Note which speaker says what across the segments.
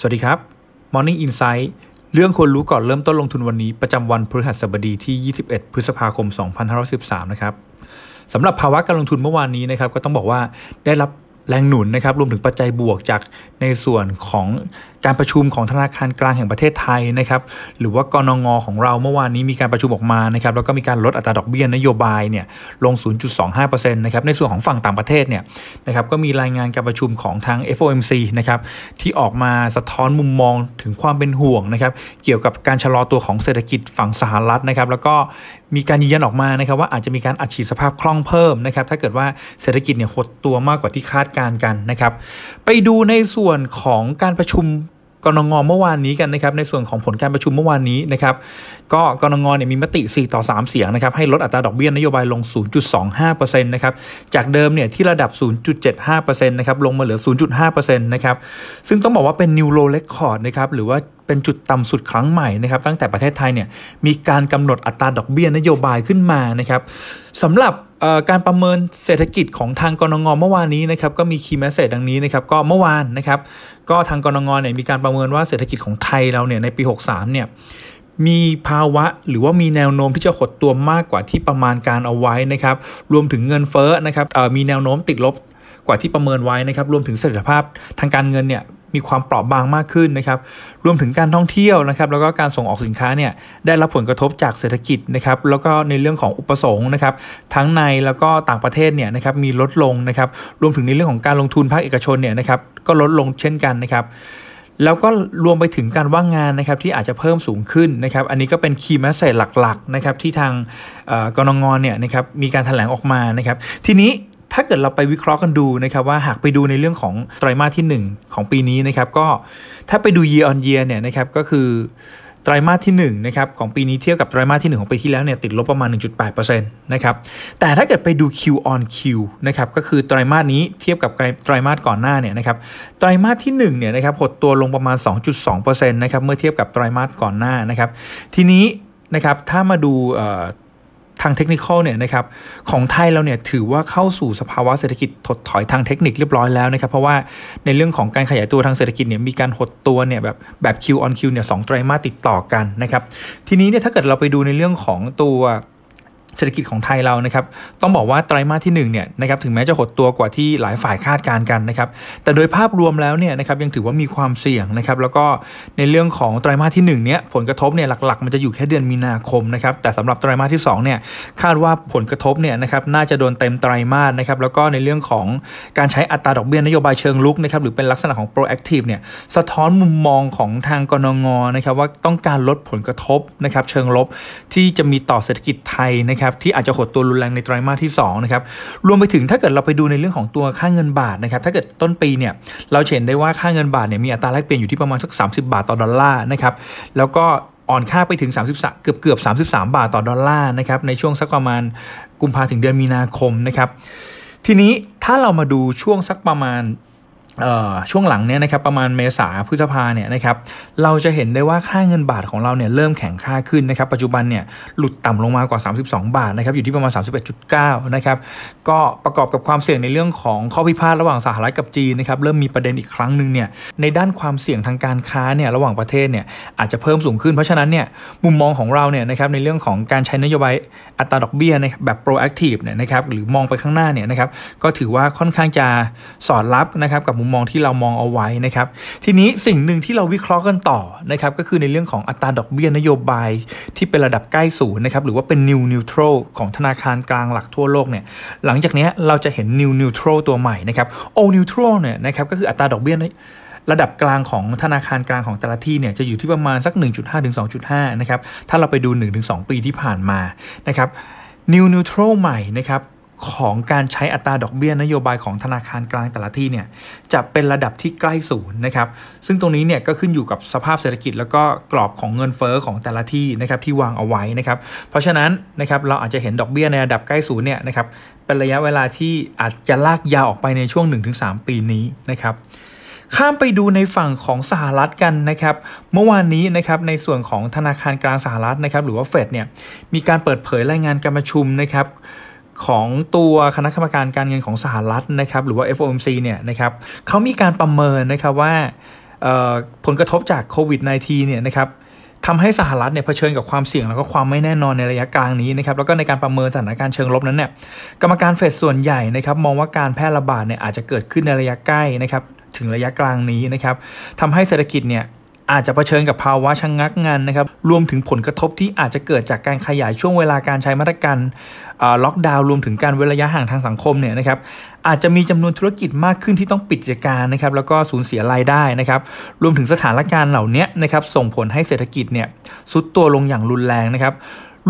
Speaker 1: สวัสดีครับ Morning Insight เรื่องควรรู้ก่อนเริ่มต้นลงทุนวันนี้ประจำวันพฤหัสบดีที่ 21 พฤษภาคม2513นะครับสำหรับภาวะการลงทุนเมื่อวานนี้นะครับก็ต้องบอกว่าได้รับแรงหนุนนะครับรวมถึงปัจจัยบวกจากในส่วนของการประชุมของธนาคารกลางแห่งประเทศไทยนะครับหรือว่ากนงของเราเมื่อวานนี้มีการประชุมออกมานะครับแล้วก็มีการลดอัตราดอกเบี้ยนโยบายเนี่ยลง 0.25%นะครับในส่วนของฝั่งต่างประเทศเนี่ยนะครับก็มีรายงานการประชุมของทาง FOMC นะครับที่ออกมาสะท้อนมุมมองถึงความเป็นห่วงนะครับเกี่ยวกับการชะลอตัวของเศรษฐกิจฝั่งสหรัฐนะครับแล้วก็มีการยืนยันออกมานะครับว่าอาจจะมีการอัดฉีดสภาพคล่องเพิ่มนะครับถ้าเกิดว่าเศรษฐกิจเนี่ยหดตัวมากกว่าที่คาดการกันนะครับไปดูในส่วนของการประชุมกรงงเมื่อวานนี้กันนะครับในส่วนของผลการประชุมเมื่อวานนี้นะครับก็กรงงเนี่ยมีมติ 4 ต่อ 3 เสียงนะครับให้ลดอัตราดอกเบี้ยนโยบายลง 0.25%นะครับจากเดิมเนี่ยที่ระดับ 0.75%นะครับลงมาเหลือ 0.5%นะครับซึ่งต้องบอกว่าเป็นนิวโรเรคคอร์ดนะครับหรือว่าเป็นจุดต่ำสุดครั้งใหม่นะครับตั้งแต่ประเทศไทยเนี่ยมีการกำหนดอัตราดอกเบี้ยนโยบายขึ้นมานะครับสำหรับการประเมินเศรษฐกิจของทางกรงงเมื่อวานนี้นะครับก็มีคีย์แมสเซจดังนี้นะครับก็เมื่อวานนะครับก็ทางกรงงเนี่ยมีการประเมินว่าเศรษฐกิจของไทยเราเนี่ยในปี63เนี่ยมีภาวะหรือว่ามีแนวโน้มที่จะหดตัวมากกว่าที่ประมาณการเอาไว้นะครับรวมถึงเงินเฟ้อนะครับมีแนวโน้มติดลบกว่าที่ประเมินไว้นะครับรวมถึงเสถียรภาพทางการเงินเนี่ยมีความเปราะบางมากขึ้นนะครับ รวมถึงการท่องเที่ยวนะครับ แล้วก็การส่งออกสินค้าเนี่ย ได้รับผลกระทบจากเศรษฐกิจนะครับ แล้วก็ในเรื่องของอุปสงค์นะครับ ทั้งในแล้วก็ต่างประเทศเนี่ยนะครับ มีลดลงนะครับ รวมถึงในเรื่องของการลงทุนภาคเอกชนเนี่ยนะครับ ก็ลดลงเช่นกันนะครับ แล้วก็รวมไปถึงการว่างงานนะครับ ที่อาจจะเพิ่มสูงขึ้นนะครับ อันนี้ก็เป็นคีย์แมสเซจหลักๆนะครับ ที่ทางกรงงเนี่ยนะครับ มีการถแถลงออกมานะครับ ทีนี้ถ้าเกิดเราไปวิเคราะห์กันดูนะครับว่าหากไปดูในเรื่องของไตรามาสที่ 1 ของปีนี้นะครับก็ถ้าไปดู year on year เนี่ยนะครับก็คือไตรามาสที่1นะครับของปีนี้เทียบกับไตรามาสที่ 1 ของปีที่แล้วเนี่ยติดลบประมาณ 1.8%นะครับแต่ถ้าเกิดไปดู Q on Q นะครับก็คือไตรามาสนี้เทียบกับไตรามาสก่อนหน้าเนี่ยนะครับไตรามาสที่1เนี่ยนะครับหดตัวลงประมาณ 2.2%นะครับเมื่อเทียบกับไตรามาสก่อนหน้านะครับทีนี้นะครับถ้ามาดูทางเทคนิคเนี่ยนะครับของไทยเราเนี่ยถือว่าเข้าสู่สภาวะเศรษฐกิจถดถอยทางเทคนิคเรียบร้อยแล้วนะครับ เพราะว่าในเรื่องของการขยายตัวทางเศรษฐกิจเนี่ยมีการหดตัวเนี่ยแบบแบบ Q on Q เนี่ยสองไตรมาสติดต่อกันนะครับ ทีนี้เนี่ยถ้าเกิดเราไปดูในเรื่องของตัวเศรษฐกิจของไทยเรานะครับต้องบอกว่าไตรามาสที่1เนี่ยนะครับถึงแม้จะหดตัวกว่าที่หลายฝ่ายคาดการณ์กันนะครับแต่โดยภาพรวมแล้วเนี่ยนะครับยังถือว่ามีความเสี่ยงนะครับ แล้วก็ในเรื่องของไตรามาสที่1เนี่ยผลกระทบเนี่ยหลักๆมันจะอยู่แค่เดือนมีนาคมนะครับแต่สำหรับไตรามาสที่2เนี่ยคาดว่าผลกระทบเนี่ยนะครับน่าจะโดนเต็มไตรามาสนะครับแล้วก็ในเรื่องของการใช้อัตราดอกเบี้ยนโยบายเชิงลุกนะครับหรือเป็นลักษณะของ proactive เนี่ยสะท้อนมุมมองของทางกนงนะครับว่าต้องการลดผลกระทบนะครับเชิงลบที่จะมีต่อเศรษฐกิจไทยนะครับครับที่อาจจะหดตัวรุนแรงในไตรามาสที่2นะครับรวมไปถึงถ้าเกิดเราไปดูในเรื่องของตัวค่าเงินบาทนะครับถ้าเกิดต้นปีเนี่ยเราเห็นได้ว่าค่าเงินบาทเนี่ยมีอัตราแลกเปลี่ยน อยู่ที่ประมาณสัก 30 บาทต่อดอลลาร์นะครับแล้วก็อ่อนค่าไปถึง 33เกือบเกือบ33 บาทต่อดอลลาร์นะครับในช่วงสักประมาณกุมภาถึงเดือนมีนาคมนะครับทีนี้ถ้าเรามาดูช่วงสักประมาณช่วงหลังเนี่ยนะครับประมาณเมษาพฤษภาเนี่ยนะครับเราจะเห็นได้ว่าค่าเงินบาทของเราเนี่ยเริ่มแข็งค่าขึ้นนะครับปัจจุบันเนี่ยหลุดต่ำลงมากว่า 32 บาทนะครับอยู่ที่ประมาณ 31.9นะครับก็ประกอบกับความเสี่ยงในเรื่องของข้อพิพาทระหว่างสหรัฐกับจีนนะครับเริ่มมีประเด็นอีกครั้งหนึ่งเนี่ยในด้านความเสี่ยงทางการค้าเนี่ยระหว่างประเทศเนี่ยอาจจะเพิ่มสูงขึ้นเพราะฉะนั้นเนี่ยมุมมองของเราเนี่ยนะครับในเรื่องของการใช้นโยบายอัตราดอกเบี้ยนะครับแบบโปรแอคทีฟเนี่ยนะครับหรือมองไปข้างหน้าเนี่ยนะครับก็ถือว่าค่อนข้างจะสอดรับนะครับกับมุมองที่เรามองเอาไว้นะครับ ทีนี้สิ่งหนึ่งที่เราวิเคราะห์กันต่อนะครับ ก็คือในเรื่องของอัตราดอกเบี้ยนโยบายที่เป็นระดับใกล้ศูนย์นะครับ หรือว่าเป็น new neutral ของธนาคารกลางหลักทั่วโลกเนี่ยหลังจากนี้เราจะเห็น new neutral ตัวใหม่นะครับ old neutral เนี่ยนะครับ ก็คืออัตราดอกเบี้ยระดับกลางของธนาคารกลางของแต่ละที่เนี่ยจะอยู่ที่ประมาณสัก1.5ถึง2.5นะครับถ้าเราไปดู 1-2 ปีที่ผ่านมานะครับนิวนิ u t ร a l ใหม่นะครับของการใช้อัตราดอกเบี้ยนโยบายของธนาคารกลางแต่ละที่เนี่ยจะเป็นระดับที่ใกล้ศูนย์นะครับ ซึ่งตรงนี้เนี่ยก็ขึ้นอยู่กับสภาพเศรษฐกิจ แล้วก็กรอบของเงินเฟอ้อของแต่ละที่นะครับที่วางเอาไว้นะครับ เพราะฉะนั้นนะครับเราอาจจะเห็นดอกเบี้ยในระดับใกล้ศูนย์เนี่ยนะครับเป็นระยะเวลาที่อาจจะลากยาวออกไปในช่วง 1-3 ปีนี้นะครับข้ามไปดูในฝั่งของสหรัฐกันนะครับ เมื่อวานนี้นะครับในส่วนของธนาคารกลางสหรัฐนะครับ หรือว่าเฟดเนี่ยมีการเปิดเผยรายงานการประชุมนะครับของตัวคณะกรรมการการเงินของสหรัฐนะครับหรือว่า FOMC เนี่ยนะครับเขามีการประเมินนะครับว่าผลกระทบจากโควิด -19 เนี่ยนะครับทำให้สหรัฐเนี่ยเผชิญกับความเสี่ยงแล้วก็ความไม่แน่นอนในระยะกลางนี้นะครับแล้วก็ในการประเมินสถานการณ์เชิงลบนั้นเนี่ยกรรมการเฟดส่วนใหญ่นะครับมองว่าการแพร่ระบาดเนี่ยอาจจะเกิดขึ้นในระยะใกล้นะครับถึงระยะกลางนี้นะครับทำให้เศรษฐกิจเนี่ยอาจจะะเผชิญกับภาวะชะงงักงานนะครับ รวมถึงผลกระทบที่อาจจะเกิดจากการขยายช่วงเวลาการใช้มาตรการล็อกดาวน์ รวมถึงการเว้นระยะห่างทางสังคมเนี่ยนะครับ อาจจะมีจำนวนธุรกิจมากขึ้นที่ต้องปิดกิจการนะครับ แล้วก็สูญเสียรายได้นะครับ รวมถึงสถานการณ์เหล่านี้นะครับ ส่งผลให้เศรษฐกิจเนี่ยซุดตัวลงอย่างรุนแรงนะครับ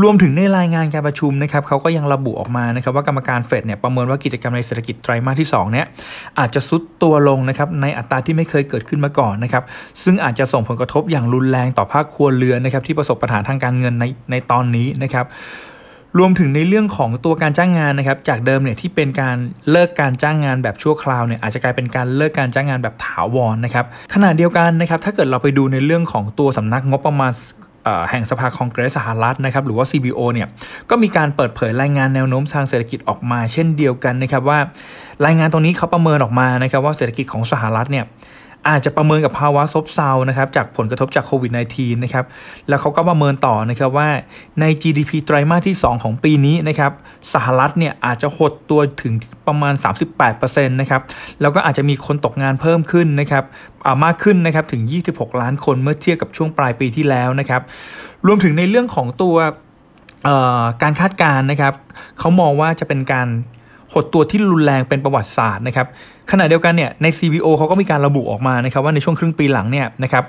Speaker 1: รวมถึงในรายงานการประชุมนะครับเขาก็ยังระบุออกมานะครับว่ากรรมการเฟดเนี่ยประเมินว่ากิจกรรมในเศรษฐกิจไตรมาสที่2เนี่ยอาจจะซุดตัวลงนะครับในอัตราที่ไม่เคยเกิดขึ้นมาก่อนนะครับซึ่งอาจจะส่งผลกระทบอย่างรุนแรงต่อภาคครัวเรือนนะครับที่ประสบปัญหาทางการเงินในในตอนนี้นะครับรวมถึงในเรื่องของตัวการจ้างงานนะครับจากเดิมเนี่ยที่เป็นการเลิกการจ้างงานแบบชั่วคราวเนี่ยอาจจะกลายเป็นการเลิกการจ้างงานแบบถาวรนนะครับขณะเดียวกันนะครับถ้าเกิดเราไปดูในเรื่องของตัวสำนักงบประมาณแห่งสภาคองเกรสสหรัฐนะครับหรือว่า CBO เนี่ยก็มีการเปิดเผยรายงานแนวโน้มทางเศรษฐกิจออกมา เช่นเดียวกันนะครับว่า รายงานตรงนี้เขาประเมินออกมานะครับว่าเศรษฐกิจของสหรัฐเนี่ยอาจจะประเมินกับภาวะซบเซานะครับจากผลกระทบจากโควิด -19 นะครับ แล้วเขาก็ประเมินต่อนะครับว่าใน GDP ไตรามาสที่ 2 ของปีนี้นะครับสหรัฐเนี่ยอาจจะหดตัวถึงประมาณ 38%นะครับแล้วก็อาจจะมีคนตกงานเพิ่มขึ้นนะครับมากขึ้นนะครับถึง 26 ล้านคนเมื่อเทียบกับช่วงปลายปีที่แล้วนะครับรวมถึงในเรื่องของตัวการคาดการณ์นะครับเขามองว่าจะเป็นการหดตัวที่รุนแรงเป็นประวัติศาสตร์นะครับขณะเดียวกันเนี่ยใน CBO เขาก็มีการระบุออกมานะครับ ว่าในช่วงครึ่งปีหลังเนี่ยนะครับ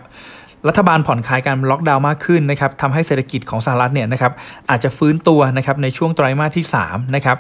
Speaker 1: รัฐบาลผ่อนคลายการล็อกดาวน์มากขึ้นนะครับทำให้เศรษฐกิจของสหรัฐเนี่ยนะครับอาจจะฟื้นตัวนะครับในช่วงไตรมาสที่3นะครับ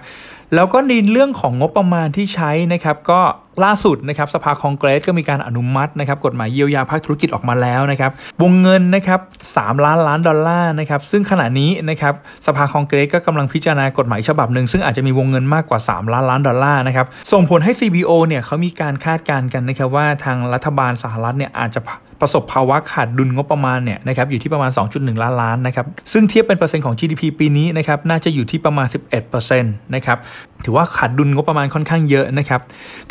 Speaker 1: แล้วก็ในเรื่องของงบประมาณที่ใช้นะครับก็ล่าสุดนะครับสภาคองเกรสก็มีการอนุมัตินะครับกฎหมายเยียวยาภาคธุรกิจออกมาแล้วนะครับวงเงินนะครับสล้านล้านดอลลาร์นะครับซึ่งขณะนี้นะครับสภาคองเกรสก็กำลังพิจารณากฎหมายฉบับหนึ่งซึ่งอาจจะมีวงเงินมากกว่า 3 ล้านล้านดอลลาร์นะครับส่งผลให้ CBO เนี่ยเขามีการคาดการณ์กันนะครับว่าทางรัฐบาลสหรัฐเนี่ยอาจจะประสบภาวะขาดดุลงบประมาณเนี่ยนะครับอยู่ที่ประมาณ 2.1 ล้านล้านนะครับซึ่งเทียบเป็นเปอร์เซ็นต์ของ GDP ปีนี้นะครับน่าจะอยู่ที่ประมาณ 11%นะครับถือว่าขาดดุลงบประมาณค่อนข้างเยอะนะครับ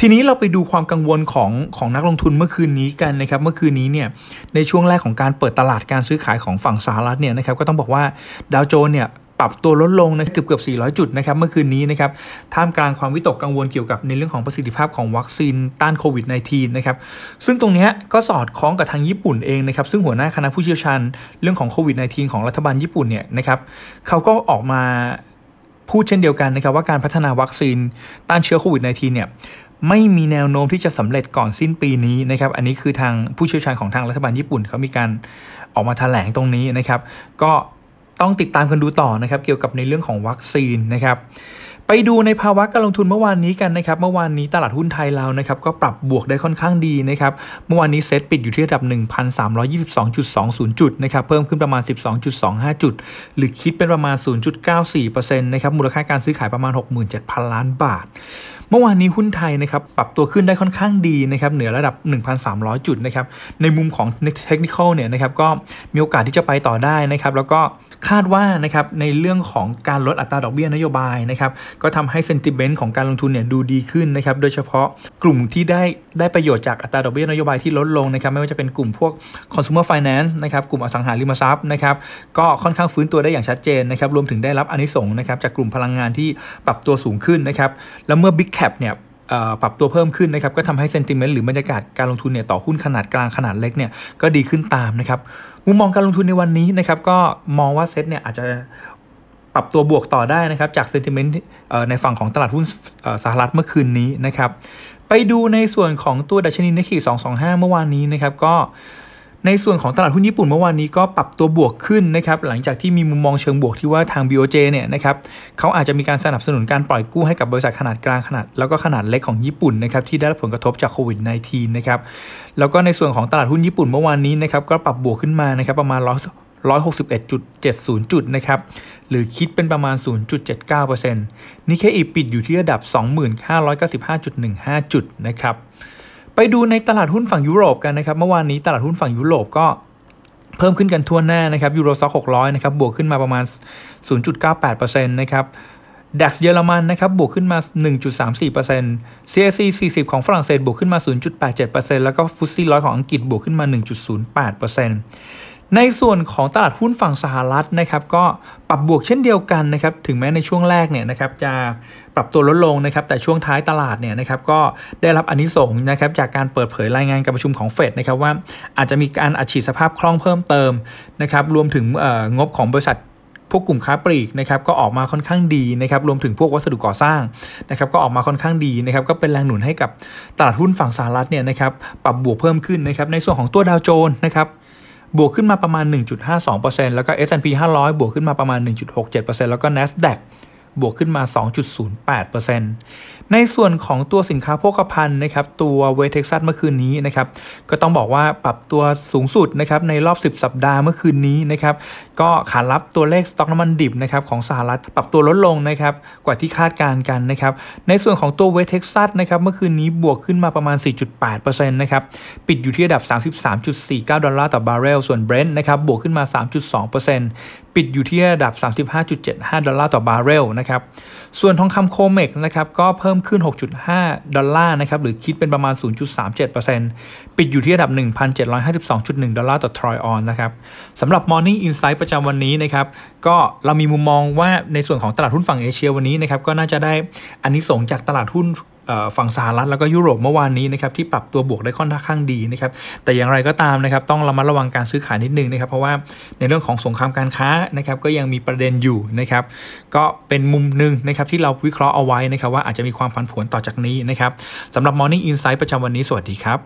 Speaker 1: ทีนี้เราไปดูความกังวลของของนักลงทุนเมื่อคืนนี้กันนะครับเมื่อคืนนี้เนี่ยในช่วงแรกของการเปิดตลาดการซื้อขายของฝั่งสหรัฐเนี่ยนะครับก็ต้องบอกว่าดาวโจนเนี่ยปรับตัวลดลงนะเกือบเกือบ400 จุดนะครับ เมื่อคืนนี้นะครับท่ามกลางความวิตกกังวลเกี่ยวกับในเรื่องของประสิทธิภาพของวัคซีนต้านโควิด -19 นะครับซึ่งตรงนี้ก็สอดคล้องกับทางญี่ปุ่นเองนะครับซึ่งหัวหน้าคณะผู้เชี่ยวชาญเรื่องของโควิด -19 ของรัฐบาลญี่ปุ่นเนี่ยนะครับเขาก็ออกมาพูดเช่นเดียวกันนะครับว่าการพัฒนาวัคซีน ต้านเชื้อโควิด -19 เนี่ยไม่มีแนวโน้มที่จะสำเร็จก่อนสิ้นปีนี้นะครับอันนี้คือทางผู้เชี่ยวชาญของทางรัฐบาลญี่ปุ่นเขามีการออกมาแถลงตรงนี้นะครับ ก็ต้องติดตามกันดูต่อนะครับเกี่ยวกับในเรื่องของวัคซีนนะครับไปดูในภาวะการลงทุนเมื่อวานนี้กันนะครับเมื่อวานนี้ตลาดหุ้นไทยเรานะครับก็ปรับบวกได้ค่อนข้างดีนะครับเมื่อวานนี้เซ็ตปิดอยู่ที่ระดับ 1,322.20 จุดนะครับเพิ่มขึ้นประมาณ 12.25 จุด หรือคิดเป็นประมาณ 0.94%นะครับมูลค่าการซื้อขายประมาณ 67,000 ล้านบาทเมื่อวานนี้หุ้นไทยนะครับปรับตัวขึ้นได้ค่อนข้างดีนะครับเหนือระดับ 1,300 จุดนะครับในมุมของเทคนิคเนี่ยนะครับก็มีโอกาสที่จะไปต่อได้นะครับแล้วก็คาดว่านะครับในเรื่องของการลดอัตราดอกเบี้ยนโยบายนะครับก็ทำให้เซนติเมนต์ของการลงทุนเนี่ยดูดีขึ้นนะครับโดยเฉพาะกลุ่มที่ได้ได้ประโยชน์จากอัตราดอกเบี้ยนโยบายที่ลดลงนะครับไม่ว่าจะเป็นกลุ่มพวก consumer finance นะครับกลุ่มอสังหาริมทรัพย์นะครับก็ค่อนข้างฟื้นตัวได้อย่างชัดเจนนะครับรวมถึงได้รับอนิสง์นะครับจากกลุ่มพลังงานที่ปรับตัวสูงขึ้นนะครับแล้วเมื่อ Big cap เนี่ยปรับตัวเพิ่มขึ้นนะครับก็ทำให้เซนติเมนต์หรือบรรยากาศการลงทุนเนี่ยต่อหุ้นขนาดกลางขนาดเล็กเนี่ยก็ดีขึ้นตามนะครับมุมมองการลงทุนในวันนี้นะครับก็มองว่าเซ็ตเนี่ยอาจจะปรับตัวบวกต่อได้นะครับจากเซนติเมนต์ในฝั่งของตลาดหุ้นสหรัฐเมื่อคืนนี้นะครับไปดูในส่วนของตัวดัชนีนิกเกิลห้าเมื่อวานนี้นะครับก็ในส่วนของตลาดหุ้นญี่ปุ่นเมื่อวานนี้ก็ปรับตัวบวกขึ้นนะครับหลังจากที่มีมุมมองเชิงบวกที่ว่าทาง BOJ เนี่ยนะครับเขาอาจจะมีการสนับสนุนการปล่อยกู้ให้กับบริษัทขนาดกลางขนาด แล้วก็ขนาดเล็กของญี่ปุ่นนะครับที่ได้รับผลกระทบจากโควิด -19 นะครับแล้วก็ในส่วนของตลาดหุ้นญี่ปุ่นเมื่อวานนี้นะครับก็ปรับบวกขึ้นมานะครับประมาณ 161.70 จุดนะครับหรือคิดเป็นประมาณ 0.79%นี่แค่อีปิดอยู่ที่ระดับ 2595.15 จุดนะครับไปดูในตลาดหุ้นฝั่งยุโรปกันนะครับเมื่อวานนี้ตลาดหุ้นฝั่งยุโรปก็เพิ่มขึ้นกันทั่วหน้านะครับยูโรซ็อกหกร้อยนะครับบวกขึ้นมาประมาณ 0.98%นะครับดัคเยอรมันนะครับบวกขึ้นมา 1.34% CAC 40 ของฝรั่งเศสบวกขึ้นมา 0.87%แล้วก็ฟุตซี่ร้อยของอังกฤษบวกขึ้นมา 1.08%ในส่วนของตลาดหุ้นฝั่งสหรัฐนะครับ ก็ปรับบวกเช่นเดียวกันนะครับ ถึงแม้ในช่วงแรกเนี่ยนะครับจะปรับตัวลดลงนะครับ แต่ช่วงท้ายตลาดเนี่ยนะครับ ก็ได้รับอนิสงส์นะครับ จากการเปิดเผยรายงานการประชุมของเฟดนะครับ ว่าอาจจะมีการอัดฉีดสภาพคล่องเพิ่มเติมนะครับ รวมถึงงบของบริษัทพวกกลุ่มค้าปลีกนะครับ ก็ออกมาค่อนข้างดีนะครับ รวมถึงพวกวัสดุก่อสร้างนะครับ ก็ออกมาค่อนข้างดีนะครับ ก็เป็นแรงหนุนให้กับตลาดหุ้นฝั่งสหรัฐเนี่ยนะครับปรับบวกเพิ่มขึ้นนะครับ ในส่วนของตัวดาวโจนส์นะครับบวกขึ้นมาประมาณ 1.52%แล้วก็ S&P 500 บวกขึ้นมาประมาณ 1.67%แล้วก็ NASDAQ บวกขึ้นมา 2.08%ในส่วนของตัวสินค้าโภคภัณฑ์นะครับ ตัวเวเท็กซัสเมื่อคืนนี้นะครับ ก็ต้องบอกว่าปรับตัวสูงสุดนะครับในรอบ 10 สัปดาห์เมื่อคืนนี้นะครับ ก็ขารับตัวเลขสต็อกน้ำมันดิบนะครับของสหรัฐปรับตัวลดลงนะครับ กว่าที่คาดการกันนะครับ ในส่วนของตัวเวเท็กซัสนะครับเมื่อคืนนี้บวกขึ้นมาประมาณ 4.8%นะครับ ปิดอยู่ที่ระดับ 33.49ดอลลาร์ต่อบาร์เรล ส่วนเบรนท์นะครับบวกขึ้นมา 3.2%ปิดอยู่ที่ระดับ 35.75 ดอลลาร์ต่อบาร์เรลนะครับ ส่วนทองคำโคเมกนะครับก็เพิ่มขึ้น 6.5 ดอลลาร์นะครับหรือคิดเป็นประมาณ 0.37%ปิดอยู่ที่ระดับ 1,752.1 ดอลลาร์ต่อทรอยออนนะครับสำหรับ Morning Insight ประจำวันนี้นะครับก็เรามีมุมมองว่าในส่วนของตลาดหุ้นฝั่งเอเชียวันนี้นะครับก็น่าจะได้อันนี้ส่งจากตลาดหุ้นฝั่งสหรัฐแล้วก็ยุโรปเมื่อวานนี้นะครับที่ปรับตัวบวกได้ค่อนข้างดีนะครับแต่อย่างไรก็ตามนะครับต้องระมัดระวังการซื้อขายนิดนึงนะครับเพราะว่าในเรื่องของสงครามการค้านะครับก็ยังมีประเด็นอยู่นะครับก็เป็นมุมหนึ่งนะครับที่เราวิเคราะห์เอาไว้นะครับ ว่าอาจจะมีความผันผวนต่อจากนี้นะครับสำหรับ Morning Insight ประจำวันนี้สวัสดีครับ